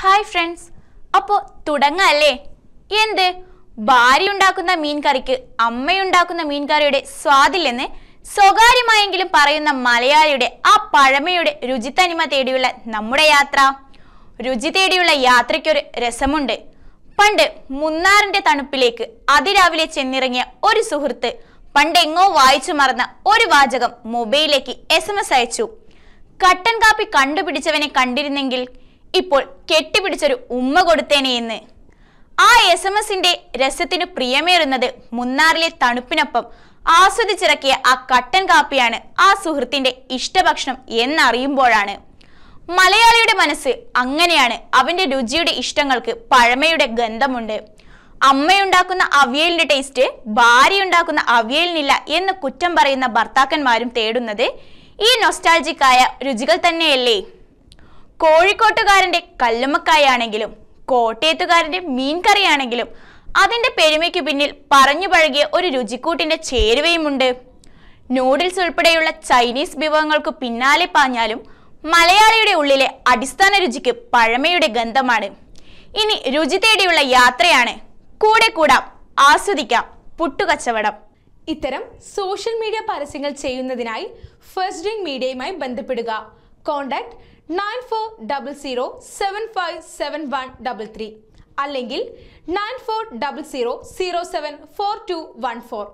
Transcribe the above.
hi friends അപ്പോൾ തുടങ്ങല്ലേ എന്ത് ഭാര്യ ഉണ്ടാക്കുന്ന മീൻ കറിക്ക് അമ്മയുണ്ടാക്കുന്ന മീൻ കറിയുടെ സ്വാദില്ലെന്ന് സ്വകാര്യമായെങ്കിലും പറയുന്ന മലയാളിയുടെ ആ പഴമയുടെ രുചി തനിമ തേടിയുള്ള നമ്മുടെ യാത്ര രുചി തേടിയുള്ള യാത്രയ്ക്കൊരു രസമുണ്ട് പണ്ട് മുന്നാറിന്റെ തണുപ്പിലേക്ക് അതിരാവിലെ ചെന്നിറങ്ങിയ ഒരു സുഹൃത്ത് പണ്ടെങ്ങോ വായിച്ചു മറന്ന ഒരു വാചകം മൊബൈലിലേക്ക് എസ് എം എസ് അയച്ചു കട്ടൻ കാപ്പി കണ്ടുപിടിച്ചവനെ കണ്ടിരുന്നെങ്കിൽ ഇപ്പോൾ കെട്ടിപ്പിടിച്ചൊരു ഉമ്മ കൊടുത്തേനെ എന്ന് ആ എസ് എം എസിന്റെ രസത്തിന് പ്രിയമേറുന്നത് മുന്നാറിലെ തണുപ്പിനൊപ്പം ആസ്വദിച്ചിറക്കിയ ആ കട്ടൻ കാപ്പിയാണ് ആ സുഹൃത്തിന്റെ ഇഷ്ടഭക്ഷണം എന്നറിയുമ്പോഴാണ് മലയാളിയുടെ മനസ്സ് അങ്ങനെയാണ് അവന്റെ രുചിയുടെ ഇഷ്ടങ്ങൾക്ക് പഴമയുടെ ഗന്ധമുണ്ട് അമ്മയുണ്ടാക്കുന്ന അവിയലിന്റെ ടേസ്റ്റ് ഭാര്യയുണ്ടാക്കുന്ന അവിയലിനില്ല എന്ന് കുറ്റം പറയുന്ന ഭർത്താക്കന്മാരും തേടുന്നത് ഈ നൊസ്റ്റാൾജിക്കായ രുചികൾ തന്നെയല്ലേ കോഴിക്കോട്ടുകാരന്റെ കല്ലുമ്മക്കായാണെങ്കിലും കോട്ടയത്തുകാരന്റെ മീൻകറിയാണെങ്കിലും അതിന്റെ പെരുമയ്ക്ക് പിന്നിൽ പറഞ്ഞു പഴകിയ ഒരു രുചിക്കൂട്ടിന്റെ ചേരുവയുമുണ്ട് നൂഡിൽസ് ഉൾപ്പെടെയുള്ള ചൈനീസ് വിഭവങ്ങൾക്ക് പിന്നാലെ പാഞ്ഞാലും മലയാളിയുടെ ഉള്ളിലെ അടിസ്ഥാന രുചിക്ക് പഴമയുടെ ഗന്ധമാണ് ഇനി രുചി തേടിയുള്ള യാത്രയാണ് കൂടെ കൂടാം ആസ്വദിക്കാം പുട്ടുകച്ചവടം ഇത്തരം സോഷ്യൽ മീഡിയ പരസ്യങ്ങൾ ചെയ്യുന്നതിനായി ഫസ്റ്റ് ഡ്രിങ്ക് മീഡിയയുമായി ബന്ധപ്പെടുക contact nine four double zero seven five seven one double three അല്ലെങ്കിൽ nine four double zero zero seven four two one four